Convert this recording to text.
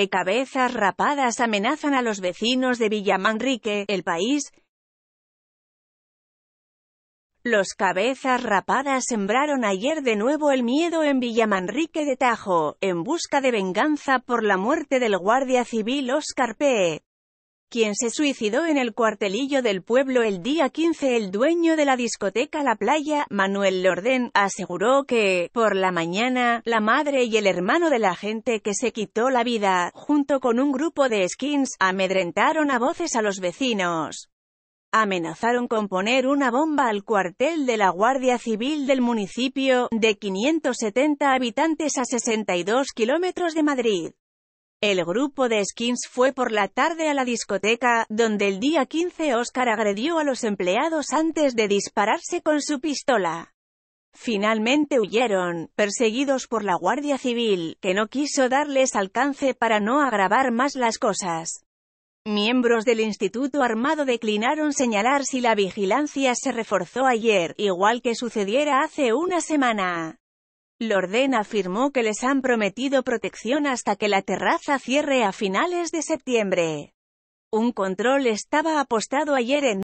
Eh, cabezas rapadas amenazan a los vecinos de Villamanrique, el país. Los cabezas rapadas sembraron ayer de nuevo el miedo en Villamanrique de Tajo, en busca de venganza por la muerte del guardia civil Oscar P quien se suicidó en el cuartelillo del pueblo el día 15. El dueño de la discoteca La Playa, Manuel Lordén, aseguró que, por la mañana, la madre y el hermano de la gente que se quitó la vida, junto con un grupo de skins, amedrentaron a voces a los vecinos. Amenazaron con poner una bomba al cuartel de la Guardia Civil del municipio, de 570 habitantes a 62 kilómetros de Madrid. El grupo de Skins fue por la tarde a la discoteca, donde el día 15 Oscar agredió a los empleados antes de dispararse con su pistola. Finalmente huyeron, perseguidos por la Guardia Civil, que no quiso darles alcance para no agravar más las cosas. Miembros del Instituto Armado declinaron señalar si la vigilancia se reforzó ayer, igual que sucediera hace una semana. Lorden afirmó que les han prometido protección hasta que la terraza cierre a finales de septiembre. Un control estaba apostado ayer en